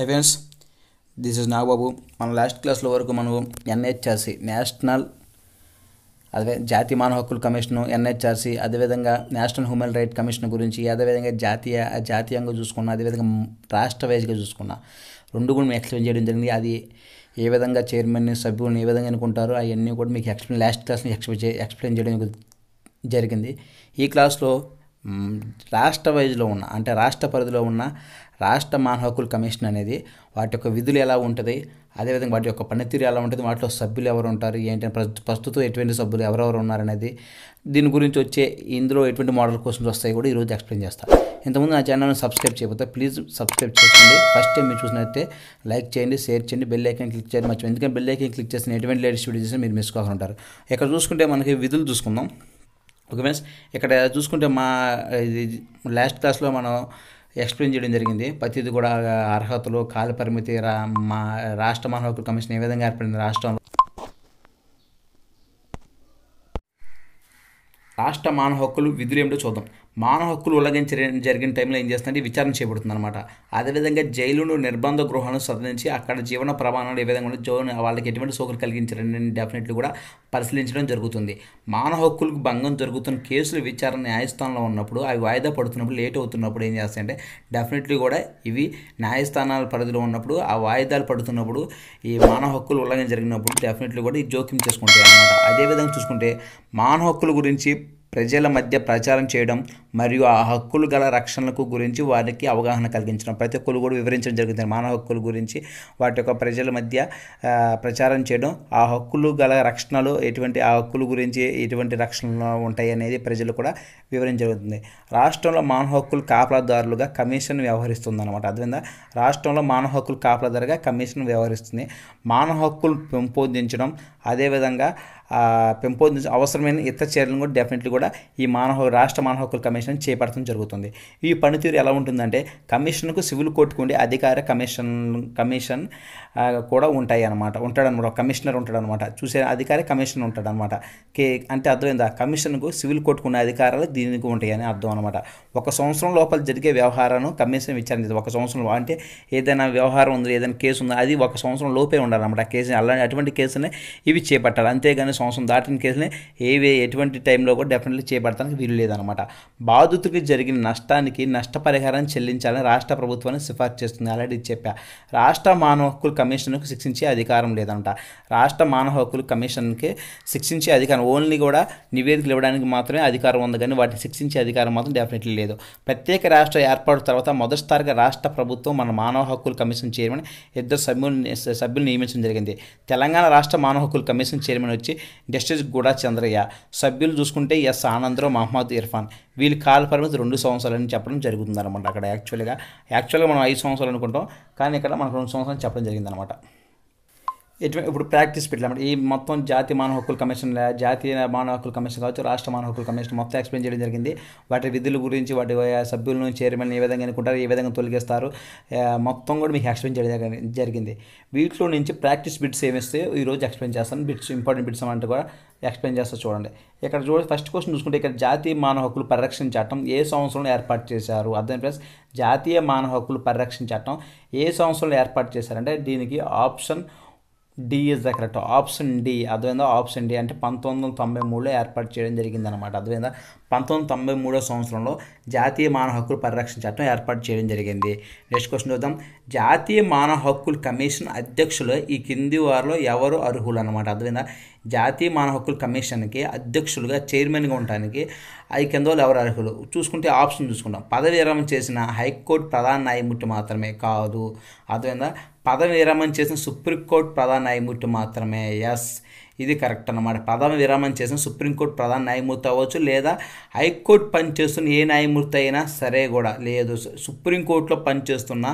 high friends this is Nagababu మన last క్లాస్లో వరకు మనము ఎన్హెచ్ఆర్సీ నేషనల్ అదే జాతీయ మానవ హక్కుల కమిషను ఎన్హెచ్ఆర్సీ అదేవిధంగా నేషనల్ హ్యూమన్ రైట్ కమిషన్ గురించి అదేవిధంగా జాతీయ జాతీయంగా చూసుకున్నా అదేవిధంగా రాష్ట్ర వైజ్గా చూసుకున్నా రెండు కూడా మేము ఎక్స్ప్లెయిన్ చేయడం జరిగింది అది ఏ విధంగా చైర్మన్ సభ్యులను ఏ విధంగా అనుకుంటారో అవన్నీ కూడా మీకు ఎక్స్ప్లెయిన్ లాస్ట్ క్లాస్ని ఎక్స్ప్లెయిన్ ఎక్స్ప్లెయిన్ చేయడం జరిగింది ఈ క్లాస్లో రాష్ట్ర వైజ్లో ఉన్న అంటే రాష్ట్ర పరిధిలో ఉన్న రాష్ట్ర మానవ హక్కుల కమిషన్ అనేది వాటి యొక్క విధులు ఎలా ఉంటుంది అదేవిధంగా వాటి యొక్క పనితీరు ఎలా ఉంటుంది వాటిలో సభ్యులు ఎవరు ఉంటారు ఏంటంటే ప్రస్తుతం ఎటువంటి సభ్యులు ఎవరెవరు ఉన్నారనేది దీని గురించి వచ్చే ఇందులో ఎటువంటి మోడల్ క్వశ్చన్స్ వస్తాయి కూడా ఈరోజు ఎక్స్ప్లెయిన్ చేస్తాను ఇంతకుముందు నా ఛానల్ని సబ్స్క్రైబ్ చేయకపోతే ప్లీజ్ సబ్స్క్రైబ్ చేసుకోండి ఫస్ట్ టైం మీరు చూసినట్టే లైక్ చేయండి షేర్ చేయండి బెల్ ఐకన్ క్లిక్ చేయండి మంచి ఎందుకంటే బెల్ ఐకన్ క్లిక్ చేసిన ఎటువంటి లేటెస్ట్ వీడియోస్ మీరు మిస్ కాకుండా ఉంటారు ఇక్కడ చూసుకుంటే మనకి విధులు చూసుకుందాం ఓకే ఫ్రెండ్స్ ఇక్కడ చూసుకుంటే మా ఇది లాస్ట్ క్లాస్లో మనం ఎక్స్ప్లెయిన్ చేయడం జరిగింది ప్రతిది కూడా అర్హతలు కాల పరిమితి రా మా రాష్ట్ర మానవ హక్కుల కమిషన్ ఏ విధంగా ఏర్పడింది రాష్ట్రంలో రాష్ట్ర మానవ హక్కులు విధులు ఏమిటో చూద్దాం మానవ హక్కులు ఉల్లంఘించ జరిగిన టైంలో ఏం చేస్తుందంటే విచారణ చేయబడుతుంది అనమాట అదేవిధంగా జైలును నిర్బంధ గృహాలను సందర్శించి అక్కడ జీవన ప్రమాణాలు ఏ విధంగా ఉంటే జో వాళ్ళకి ఎటువంటి సోకలు కలిగించారని డెఫినెట్లీ కూడా పరిశీలించడం జరుగుతుంది మానవ హక్కులకు భంగం జరుగుతున్న కేసులు విచారణ న్యాయస్థానంలో ఉన్నప్పుడు అవి వాయిదా పడుతున్నప్పుడు లేట్ అవుతున్నప్పుడు ఏం చేస్తాయంటే డెఫినెట్లీ కూడా ఇవి న్యాయస్థానాల పరిధిలో ఉన్నప్పుడు ఆ వాయిదాలు పడుతున్నప్పుడు ఈ మానవ హక్కులు ఉల్లంఘన జరిగినప్పుడు డెఫినెట్లీ కూడా ఈ జోక్యం చేసుకుంటాయి అనమాట అదేవిధంగా చూసుకుంటే మానవ హక్కుల గురించి ప్రజల మధ్య ప్రచారం చేయడం మరియు ఆ హక్కులు గల రక్షణలకు గురించి వారికి అవగాహన కలిగించడం ప్రతి ఒక్కరు కూడా వివరించడం జరుగుతుంది మానవ హక్కుల గురించి వాటి యొక్క ప్రజల మధ్య ప్రచారం చేయడం ఆ హక్కులు గల రక్షణలు ఎటువంటి ఆ హక్కుల గురించి ఎటువంటి రక్షణలు ఉంటాయి అనేది ప్రజలు కూడా వివరించగలుగుతుంది రాష్ట్రంలో మానవ హక్కులు కాపలాదారులుగా కమిషన్ వ్యవహరిస్తుంది అనమాట అదేవిధంగా రాష్ట్రంలో మానవ హక్కులు కాపలాదారుగా కమిషన్ వ్యవహరిస్తుంది మానవ హక్కులు పెంపొందించడం అదేవిధంగా పెంపొందించడం అవసరమైన ఇతర చర్యలను కూడా డెఫినెట్లీ కూడా ఈ మానవ రాష్ట్ర మానవ హక్కుల కమిషన్ కమిషన్ చేపట్టడం జరుగుతుంది ఈ పనితీరు ఎలా ఉంటుందంటే కమిషన్కు సివిల్ కోర్టుకు ఉండే అధికార కమిషన్ కమిషన్ కూడా ఉంటాయి అనమాట ఉంటాడనమాట కమిషనర్ ఉంటాడనమాట చూసే అధికారి కమిషన్ ఉంటాడనమాట కే అంటే అర్థమైందా కమిషన్కు సివిల్ కోర్టుకు ఉన్న అధికారాలు దీనికి ఉంటాయని అర్థం అనమాట ఒక సంవత్సరం లోపల జరిగే వ్యవహారాన్ని కమిషన్ విచారించదు ఒక సంవత్సరం అంటే ఏదైనా వ్యవహారం ఉందో ఏదైనా కేసు ఉందో అది ఒక సంవత్సరం లోపే ఉండాలన్నమాట కేసు అలాంటి అటువంటి కేసునే ఇవి చేపట్టాలి అంతేగాని సంవత్సరం దాటిన కేసునే ఏవి ఎటువంటి టైంలో కూడా డెఫినెట్లీ చేపట్టడానికి వీలు లేదనమాట బాధితుడికి జరిగిన నష్టానికి నష్టపరిహారం చెల్లించాలని రాష్ట్ర ప్రభుత్వాన్ని సిఫార్సు చేస్తుంది ఆల్రెడీ చెప్పా రాష్ట్ర మానవ హక్కుల కమిషన్కు శిక్షించే అధికారం లేదంట రాష్ట్ర మానవ హక్కుల కమిషన్కి శిక్షించే అధికారం ఓన్లీ కూడా నివేదికలు ఇవ్వడానికి మాత్రమే అధికారం ఉంది కానీ వాటిని శిక్షించే అధికారం మాత్రం డెఫినెట్లీ లేదు ప్రత్యేక రాష్ట్ర ఏర్పాటు తర్వాత మొదటిసారిగా రాష్ట్ర ప్రభుత్వం మన మానవ హక్కుల కమిషన్ చైర్మన్ ఇద్దరు సభ్యులు సభ్యులు నియమించడం జరిగింది తెలంగాణ రాష్ట్ర మానవ హక్కుల కమిషన్ చైర్మన్ వచ్చి జస్టిస్ గూడా చంద్రయ్య సభ్యులు చూసుకుంటే ఎస్ ఆనందరావు మహమ్మద్ ఇర్ఫాన్ వీళ్ళు కాల పరిమితి రెండు సంవత్సరాలు అని చెప్పడం అనమాట అక్కడ యాక్చువల్గా యాక్చువల్గా మనం ఐదు సంవత్సరాలు అనుకుంటాం కానీ ఇక్కడ మనకు రెండు సంవత్సరాలు చెప్పడం జరిగిందనమాట ఎటువంటి ఇప్పుడు ప్రాక్టీస్ పెట్టాలి ఈ మొత్తం జాతీయ మానవ హక్కుల కమిషన్ జాతీయ మానవ హక్కుల కమిషన్ కావచ్చు రాష్ట్ర మానవ హక్కుల కమిషన్ మొత్తం ఎక్స్ప్లెయిన్ చేయడం జరిగింది వాటి విధుల గురించి వాటి సభ్యులను చైర్మన్ ఏ విధంగా అనుకుంటారు ఏ విధంగా తొలగిస్తారు మొత్తం కూడా మీకు ఎక్స్ప్లెయిన్ చేయడం జరిగింది వీటిలో నుంచి ప్రాక్టీస్ బిట్స్ ఏమిస్తే ఈరోజు ఎక్స్ప్లెయిన్ చేస్తాను బిట్స్ ఇంపార్టెంట్ బిట్స్ అంటే కూడా ఎక్స్ప్లెయిన్ చేస్తా చూడండి ఇక్కడ చూడండి ఫస్ట్ క్వశ్చన్ చూసుకుంటే ఇక్కడ జాతీయ మానవ హక్కులు పరిరక్షణ చట్టం ఏ సంవత్సరంలో ఏర్పాటు చేశారు అర్థం ప్లస్ జాతీయ మానవ హక్కులు పరిరక్షణ చట్టం ఏ సంవత్సరంలో ఏర్పాటు చేశారంటే దీనికి option D is the correct option D అర్థమైందా ఆప్షన్ డి అంటే పంతొమ్మిది వందల తొంభై మూడులో ఏర్పాటు చేయడం జరిగిందనమాట అర్థమైందా పంతొమ్మిది తొంభై మూడో సంవత్సరంలో జాతీయ మానవ హక్కులు పరిరక్షణ చట్టం ఏర్పాటు చేయడం జరిగింది నెక్స్ట్ క్వశ్చన్ చూద్దాం జాతీయ మానవ హక్కుల కమిషన్ అధ్యక్షులు ఈ కింది వారిలో ఎవరు అర్హులు అనమాట అర్థమైందా జాతీయ మానవ హక్కుల కమిషన్కి అధ్యక్షులుగా చైర్మన్గా ఉండడానికి ఐ కింద వాళ్ళు ఎవరు అర్హులు చూసుకుంటే ఆప్షన్ చూసుకుంటాం పదవి విరామం చేసిన హైకోర్టు ప్రధాన న్యాయమూర్తి మాత్రమే కాదు అర్థమైందా పదవి విరామం చేసిన సుప్రీంకోర్టు ప్రధాన న్యాయమూర్తి మాత్రమే ఎస్ ఇది కరెక్ట్ అనమాట ప్రధాన విరామం చేసిన సుప్రీంకోర్టు ప్రధాన న్యాయమూర్తి అవ్వచ్చు లేదా హైకోర్టు పనిచేస్తున్న ఏ న్యాయమూర్తి అయినా సరే కూడా లేదు సుప్రీంకోర్టులో పనిచేస్తున్న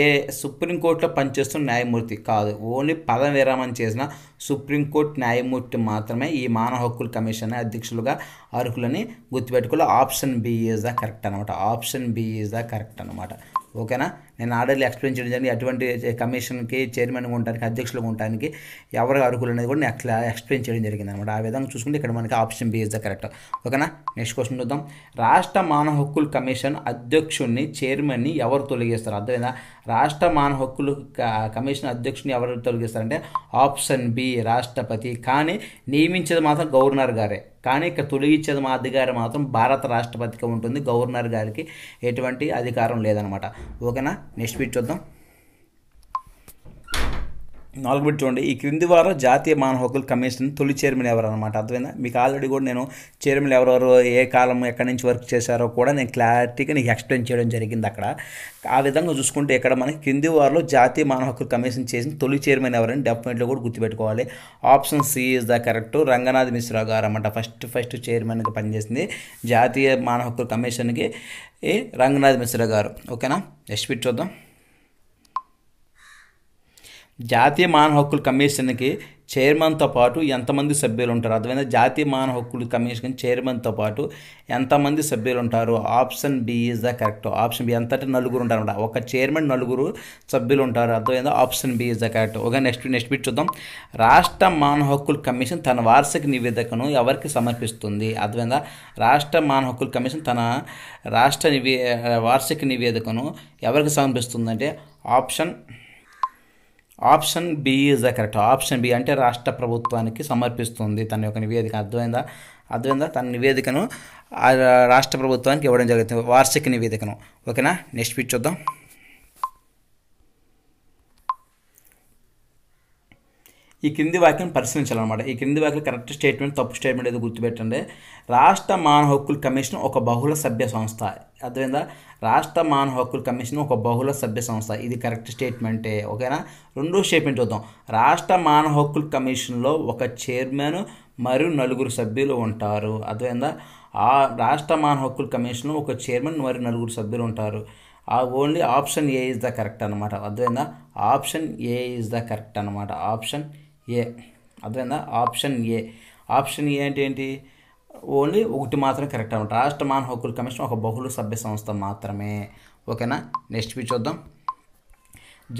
ఏ సుప్రీంకోర్టులో పనిచేస్తున్న న్యాయమూర్తి కాదు ఓన్లీ పదవి విరామం చేసిన సుప్రీంకోర్టు న్యాయమూర్తి మాత్రమే ఈ మానవ హక్కుల కమిషన్ అధ్యక్షులుగా అర్హులని గుర్తుపెట్టుకోవాలి option B is the correct అనమాట option B is the correct అనమాట ఓకేనా నేను ఆల్రెడీ ఎక్స్ప్లెయిన్ చేయడం జరిగింది అటువంటి కమిషన్కి చైర్మన్ ఉండడానికి అధ్యక్షులుగా ఉండడానికి ఎవరు అర్హులు అనేది కూడా నేను ఎక్స్ప్లెయిన్ చేయడం జరిగింది అనమాట ఆ విధంగా చూసుకుంటే ఇక్కడ మనకి option B is the correct ఓకేనా నెక్స్ట్ క్వశ్చన్ చూద్దాం రాష్ట్ర మానవ హక్కుల కమిషన్ అధ్యక్షుడిని చైర్మన్ని ఎవరు తొలగిస్తారు అర్థమైందా రాష్ట్ర మానవ హక్కుల కమిషన్ అధ్యక్షుడిని ఎవరు తొలగిస్తారంటే ఆప్షన్ బి రాష్ట్రపతి కానీ నియమించేది మాత్రం గవర్నర్ గారే కానీ ఇక్కడ తొలగించేది మా అధికారం మాత్రం భారత రాష్ట్రపతిగా ఉంటుంది గవర్నర్ గారికి ఎటువంటి అధికారం లేదనమాట ఓకేనా నెక్స్ట్ వీట్ చూద్దాం నాలుగు బిట్ చూడండి ఈ క్రింది వారు జాతీయ మానవ హక్కుల కమిషన్ తొలి చైర్మన్ ఎవరు అనమాట అర్థమైందా మీకు ఆల్రెడీ కూడా నేను చైర్మన్ ఎవరెవరు ఏ కాలం ఎక్కడి నుంచి వర్క్ చేశారో కూడా నేను క్లారిటీగా నీకు ఎక్స్ప్లెయిన్ చేయడం జరిగింది అక్కడ ఆ విధంగా చూసుకుంటే ఇక్కడ మనకి క్రింది వారిలో జాతీయ మానవ హక్కుల కమిషన్ చేసిన తొలి చైర్మన్ ఎవరని డెఫినెట్లీ కూడా గుర్తుపెట్టుకోవాలి option C is the correct Ranganath Mishra గారు అనమాట ఫస్ట్ ఫస్ట్ చైర్మన్గా పనిచేసింది జాతీయ మానవ హక్కుల కమిషన్కి రంగనాథ్ మిశ్రా గారు ఓకేనా నెక్స్ట్ బిట్ చూద్దాం జాతీయ మానవ హక్కుల కమిషన్కి చైర్మన్తో పాటు ఎంతమంది సభ్యులు ఉంటారు అదేవిధంగా జాతీయ మానవ హక్కుల కమిషన్ చైర్మన్తో పాటు ఎంతమంది సభ్యులు ఉంటారు option B is the correct option B ఎంత నలుగురు ఉంటారు ఒక చైర్మన్ నలుగురు సభ్యులు ఉంటారు అర్థమైందా option B is the correct ఒక నెక్స్ట్ నెక్స్ట్ బిట్ చూద్దాం రాష్ట్ర మానవ హక్కుల కమిషన్ తన వార్షిక నివేదికను ఎవరికి సమర్పిస్తుంది అదేవిధంగా రాష్ట్ర మానవ హక్కుల కమిషన్ తన రాష్ట్ర నివే వార్షిక నివేదికను ఎవరికి సమర్పిస్తుందంటే option option B is the correct option B అంటే రాష్ట్ర ప్రభుత్వానికి సమర్పిస్తుంది తన యొక్క నివేదిక అర్థమైందా అర్థమైందా తన నివేదికను రాష్ట్ర ప్రభుత్వానికి ఇవ్వడం జరుగుతుంది వార్షిక నివేదికను ఓకేనా నెక్స్ట్ పిచ్ చూద్దాం ఈ క్రింది వాక్యం పరిశీలించాలన్నమాట ఈ క్రింది వాక్యం కరెక్ట్ స్టేట్మెంట్ తప్పు స్టేట్మెంట్ ఏదో గుర్తుపెట్టండి రాష్ట్ర మానవ హక్కుల కమిషన్ ఒక బహుళ సభ్య సంస్థ అర్థమైందా రాష్ట్ర మానవ హక్కుల కమిషన్ ఒక బహుళ సభ్య సంస్థ ఇది కరెక్ట్ స్టేట్మెంటే ఓకేనా రెండో స్టేట్మెంట్ చూద్దాం రాష్ట్ర మానవ హక్కుల కమిషన్లో ఒక చైర్మన్ మరియు నలుగురు సభ్యులు ఉంటారు అర్థమైందా ఆ రాష్ట్ర మానవ హక్కుల కమిషన్లో ఒక చైర్మన్ మరియు నలుగురు సభ్యులు ఉంటారు ఆ only option A is the correct అనమాట అర్థమైందా option A is the correct అనమాట ఆప్షన్ ఏ అర్థమైందా ఆప్షన్ ఏ ఆప్షన్ ఏ అంటే ఏంటి ఓన్లీ ఒకటి మాత్రం కరెక్ట్ అనమాట రాష్ట్ర మానవ హక్కుల కమిషన్ ఒక బహుళ సభ్య సంస్థ మాత్రమే ఓకేనా నెక్స్ట్ పీ చూద్దాం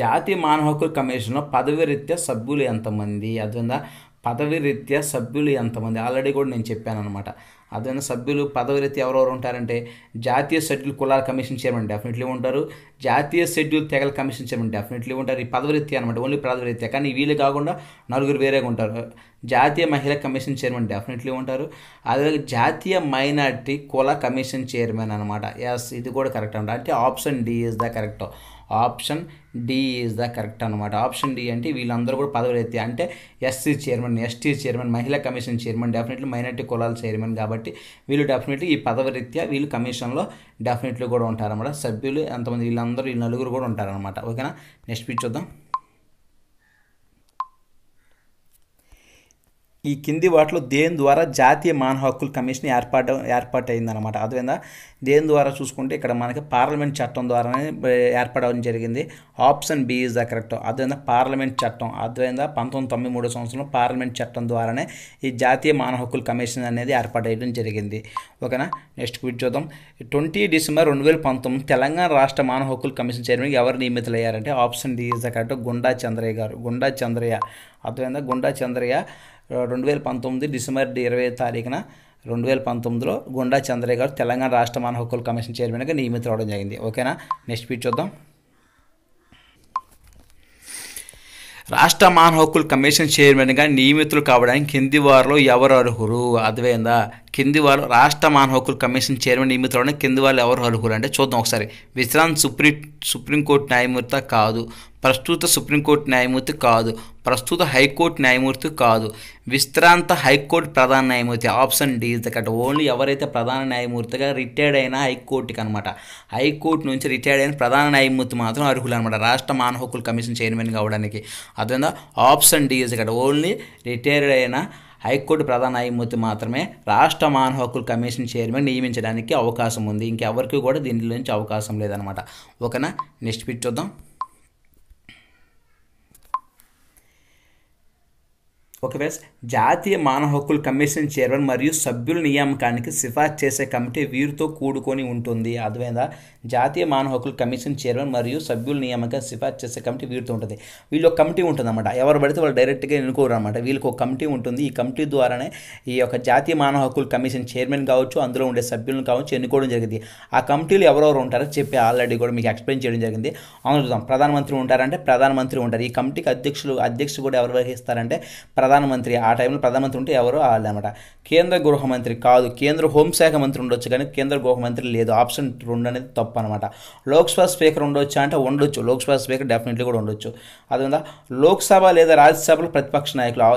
జాతీయ మాన హక్కుల కమిషన్లో పదవి రీత్యా సభ్యులు ఎంతమంది అర్థమైందా పదవి రీత్యా సభ్యులు ఎంతమంది ఆల్రెడీ కూడా నేను చెప్పాను అనమాట అదైన సభ్యులు అయితే ఎవరెవరు ఉంటారంటే జాతీయ షెడ్యూల్ కులాల కమిషన్ చైర్మన్ డెఫినెట్లీ ఉంటారు జాతీయ షెడ్యూల్ తెగల కమిషన్ చైర్మన్ డెఫినెట్లీ ఉంటారు ఈ పదవిరీత్యా అనమాట ఓన్లీ పదవిరీత్యా కానీ వీళ్ళు కాకుండా నలుగురు వేరేగా ఉంటారు జాతీయ మహిళా కమిషన్ చైర్మన్ డెఫినెట్లీ ఉంటారు అదే జాతీయ మైనార్టీ కుల కమిషన్ చైర్మన్ అనమాట ఎస్ ఇది కూడా కరెక్ట్ అనమాట అంటే option D is the correct option D is the correct అనమాట ఆప్షన్ డి అంటే వీళ్ళందరూ కూడా పదవులు ఎత్తాయి అంటే ఎస్సీ చైర్మన్ ఎస్టీ చైర్మన్ మహిళా కమిషన్ చైర్మన్ డెఫినెట్లీ మైనార్టీ కులాల చైర్మన్ కాబట్టి వీళ్ళు డెఫినెట్లీ ఈ పదవి రీత్యా వీళ్ళు కమిషన్లో డెఫినెట్లీ కూడా ఉంటారన్నమాట సభ్యులు ఎంతమంది వీళ్ళందరూ వీళ్ళు నలుగురు కూడా ఉంటారనమాట ఓకేనా నెక్స్ట్ పిచ్ చూద్దాం ఈ కింది వాటిలో దేని ద్వారా జాతీయ మానవ హక్కుల కమిషన్ ఏర్పాటు ఏర్పాటైందనమాట అదేవిధంగా దేని ద్వారా చూసుకుంటే ఇక్కడ మనకి పార్లమెంట్ చట్టం ద్వారానే ఏర్పడడం జరిగింది option B is the correct అదేవిధంగా పార్లమెంట్ చట్టం అదేవిధంగా పంతొమ్మిది తొంభై మూడో సంవత్సరంలో పార్లమెంట్ చట్టం ద్వారానే ఈ జాతీయ మానవ హక్కుల కమిషన్ అనేది ఏర్పాటయడం జరిగింది ఓకేనా నెక్స్ట్ క్విట్ చూద్దాం ట్వంటీ డిసెంబర్ రెండు వేల పంతొమ్మిది తెలంగాణ రాష్ట్ర మానవ హక్కుల కమిషన్ చైర్మన్ ఎవరు నియమితులయ్యారంటే option D is the correct Gunda Chandraiah గారు గుండా చంద్రయ్య అదేవిధంగా గుండా చంద్రయ్య రెండు వేల పంతొమ్మిది డిసెంబర్ ఇరవై తారీఖున రెండు వేల పంతొమ్మిదిలో గుండా చంద్రయ్య గారు తెలంగాణ రాష్ట్ర మానవ హక్కుల కమిషన్ చైర్మన్గా నియమితం అవడం జరిగింది ఓకేనా నెక్స్ట్ పీచ్ చూద్దాం రాష్ట్ర మానవ హక్కుల కమిషన్ చైర్మన్గా నియమితులు కావడానికి కింది వారిలో ఎవరు అర్హులు అర్థమైందా కింది వాళ్ళు రాష్ట్ర మానవ హక్కుల కమిషన్ చైర్మన్ నియమితులనే కింది వాళ్ళు ఎవరు అర్హులు అంటే చూద్దాం ఒకసారి విశ్రాంత్ సుప్రీం సుప్రీంకోర్టు న్యాయమూర్తి కాదు ప్రస్తుత సుప్రీంకోర్టు న్యాయమూర్తి కాదు ప్రస్తుత హైకోర్టు న్యాయమూర్తి కాదు విశ్రాంత హైకోర్టు ప్రధాన న్యాయమూర్తి option D is correct only ఎవరైతే ప్రధాన న్యాయమూర్తిగా రిటైర్డ్ అయిన హైకోర్టుకి అనమాట హైకోర్టు నుంచి రిటైర్డ్ అయిన ప్రధాన న్యాయమూర్తి మాత్రం అర్హులు అనమాట రాష్ట్ర మానవ హక్కుల కమిషన్ చైర్మన్ కావడానికి అదే option D is correct only retired అయిన హైకోర్టు ప్రధాన న్యాయమూర్తి మాత్రమే రాష్ట్ర మానవ హక్కుల కమిషన్ చైర్మన్ నియమించడానికి అవకాశం ఉంది ఇంకెవరికి కూడా నుంచి అవకాశం లేదనమాట ఓకేనా నెక్స్ట్ పిట్ చూద్దాం ఒకవేళ జాతీయ మానవ హక్కుల కమిషన్ చైర్మన్ మరియు సభ్యుల నియామకానికి సిఫార్సు చేసే కమిటీ వీరితో కూడుకొని ఉంటుంది అదే జాతీయ మానవ హక్కుల కమిషన్ చైర్మన్ మరియు సభ్యుల నియామకానికి సిఫార్సు చేసే కమిటీ వీరితో ఉంటుంది వీళ్ళు ఒక కమిటీ అన్నమాట ఎవరు పడితే వాళ్ళు డైరెక్ట్గా ఎన్నుకోరు అనమాట వీళ్ళకి ఒక కమిటీ ఉంటుంది ఈ కమిటీ ద్వారానే ఈ యొక్క జాతీయ మానవ హక్కుల కమిషన్ చైర్మన్ కావచ్చు అందులో ఉండే సభ్యులను కావచ్చు ఎన్నుకోవడం జరిగింది ఆ కమిటీలు ఎవరెవరు ఉంటారో చెప్పి ఆల్రెడీ కూడా మీకు ఎక్స్ప్లెయిన్ చేయడం జరిగింది అవును చూద్దాం ప్రధానమంత్రి ఉంటారంటే ప్రధానమంత్రి ఉంటారు ఈ కమిటీకి అధ్యక్షులు అధ్యక్షులు కూడా ఎవరు వహిస్తారంటే ప్రధాన ప్రధానమంత్రి ఆ టైంలో ప్రధానమంత్రి ఉంటే ఎవరు వాళ్ళనమాట కేంద్ర కేంద్ర గృహమంత్రి కాదు కేంద్ర హోంశాఖ మంత్రి ఉండొచ్చు కానీ కేంద్ర గృహమంత్రి లేదు ఆప్షన్ రెండు అనేది తప్పు అనమాట లోక్సభ స్పీకర్ ఉండొచ్చు అంటే ఉండొచ్చు లోక్సభ స్పీకర్ డెఫినెట్లీ కూడా ఉండొచ్చు అదేవిధంగా లోక్సభ లేదా రాజ్యసభలో ప్రతిపక్ష నాయకులు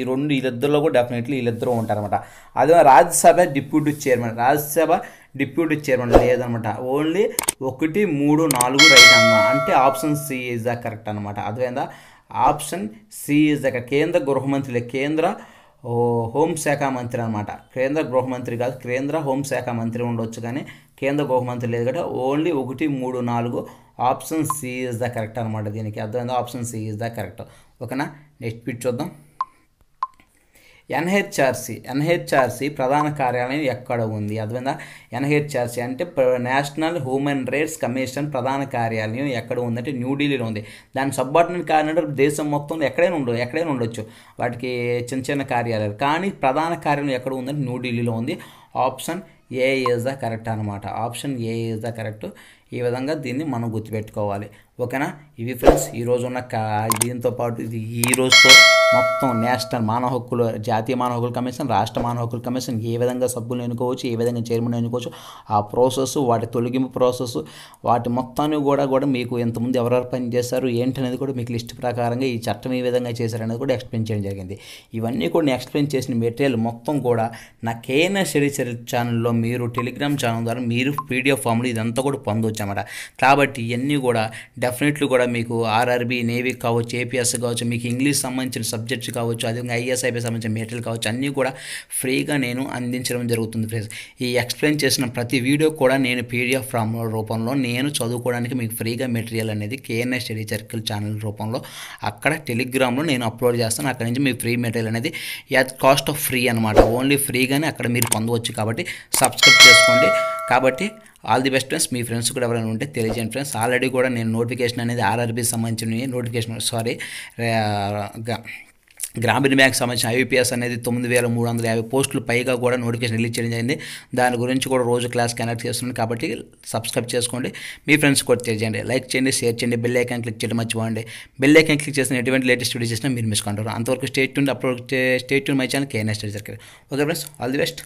ఈ రెండు వీళ్ళిద్దరిలో కూడా డెఫినెట్లీ వీళ్ళిద్దరూ ఉంటారనమాట అదే Rajya Sabha deputy chairman Rajya Sabha deputy chairman లేదనమాట ఓన్లీ ఒకటి మూడు నాలుగు రైట్ అన్నమాట అంటే option C is the correct అనమాట అదేవిధంగా ఆప్షన్ సి ఇస్ ద కేంద్ర గృహమంత్రి కేంద్ర హోంశాఖ మంత్రి అనమాట కేంద్ర గృహమంత్రి కాదు కేంద్ర హోంశాఖ మంత్రి ఉండొచ్చు కానీ కేంద్ర గృహమంత్రి లేదు కదా ఓన్లీ ఒకటి మూడు నాలుగు option C is the correct అనమాట దీనికి అర్థమైంది option C is the correct ఓకేనా నెక్స్ట్ పిట్ చూద్దాం ఎన్హెచ్ఆర్సి ఎన్హెచ్ఆర్సి ప్రధాన కార్యాలయం ఎక్కడ ఉంది అదేవిధంగా ఎన్హెచ్ఆర్సి అంటే నేషనల్ హ్యూమన్ రైట్స్ కమిషన్ ప్రధాన కార్యాలయం ఎక్కడ ఉందంటే న్యూఢిల్లీలో ఉంది దాని సబ్ఆర్డినేట్ కార్యాలయం దేశం మొత్తం ఎక్కడైనా ఉండదు ఎక్కడైనా ఉండొచ్చు వాటికి చిన్న చిన్న కార్యాలయాలు కానీ ప్రధాన కార్యాలయం ఎక్కడ ఉందంటే న్యూఢిల్లీలో ఉంది option A is the correct అనమాట option A is the correct ఈ విధంగా దీన్ని మనం గుర్తుపెట్టుకోవాలి ఓకేనా ఇవి ఫ్రెండ్స్ ఈరోజు ఉన్న దీంతో పాటు ఇది ఈ రోజుతో మొత్తం నేషనల్ మానవ హక్కుల జాతీయ మానవ హక్కుల కమిషన్ రాష్ట్ర మానవ హక్కుల కమిషన్ ఏ విధంగా సభ్యులను ఎన్నుకోవచ్చు ఏ విధంగా చైర్మన్ ఎన్నుకోవచ్చు ఆ ప్రాసెస్ వాటి తొలగింపు ప్రాసెస్ వాటి మొత్తాన్ని కూడా కూడా మీకు ఎంతమంది ఎవరెవరు పని ఏంటి అనేది కూడా మీకు లిస్ట్ ప్రకారంగా ఈ చట్టం ఏ విధంగా చేశారు అనేది కూడా ఎక్స్ప్లెయిన్ చేయడం జరిగింది ఇవన్నీ కూడా నేను ఎక్స్ప్లెయిన్ చేసిన మెటీరియల్ మొత్తం కూడా నా కేఎన్ఎస్ ఛానల్లో మీరు టెలిగ్రామ్ ఛానల్ ద్వారా మీరు పీడిఎఫ్ ఫామ్లో ఇదంతా కూడా పొందవచ్చు అనమాట కాబట్టి ఇవన్నీ కూడా డెఫినెట్లీ కూడా మీకు ఆర్ఆర్బీ నేవీ కావచ్చు ఏపీఎస్ కావచ్చు మీకు ఇంగ్లీష్ సంబంధించిన సబ్జెక్ట్స్ కావచ్చు అదేవిధంగా ఐఎస్ఐపీ సంబంధించిన మెటీరియల్ కావచ్చు అన్నీ కూడా ఫ్రీగా నేను అందించడం జరుగుతుంది ఫ్రెండ్స్ ఈ ఎక్స్ప్లెయిన్ చేసిన ప్రతి వీడియో కూడా నేను పీడిఎఫ్ ఫామ్ రూపంలో నేను చదువుకోవడానికి మీకు ఫ్రీగా మెటీరియల్ అనేది కేఎన్ఐ స్టడీ సర్కిల్ ఛానల్ రూపంలో అక్కడ టెలిగ్రామ్లో నేను అప్లోడ్ చేస్తాను అక్కడ నుంచి మీకు ఫ్రీ మెటీరియల్ అనేది యాజ్ కాస్ట్ ఆఫ్ ఫ్రీ అనమాట ఓన్లీ ఫ్రీగానే అక్కడ మీరు పొందవచ్చు కాబట్టి సబ్స్క్రైబ్ చేసుకోండి కాబట్టి ఆల్ ది బెస్ట్ ఫ్రెండ్స్ మీ ఫ్రెండ్స్ కూడా ఎవరైనా ఉంటే తెలియజేయండి ఫ్రెండ్స్ ఆల్రెడీ కూడా నేను నోటిఫికేషన్ అనేది ఆర్ఆర్బీ సంబంధించిన నోటిఫికేషన్ సారీ గ్రామీణ బ్యాంక్ సంబంధించిన ఐవీపీఎస్ అనేది తొమ్మిది వేల మూడు వందల యాభై పోస్టులు పైగా కూడా నోటిఫికేషన్ రిలీజ్ చేయడం జరిగింది దాని గురించి కూడా రోజు క్లాస్ కనెక్ట్ చేస్తున్నాను కాబట్టి సబ్స్క్రైబ్ చేసుకోండి మీ ఫ్రెండ్స్ కూడా తెలియజేయండి లైక్ చేయండి షేర్ చేయండి బెల్ ఐకాన్ క్లిక్ చేయడం మర్చిపోండి బెల్ ఐకాన్ క్లిక్ చేసిన ఎటువంటి లేటెస్ట్ వీడియో చేసినా మీరు మిస్ అంటారు అంతవరకు స్టేట్ నుండి upload stay tuned my channel KNS జరిగింది okay friends all the best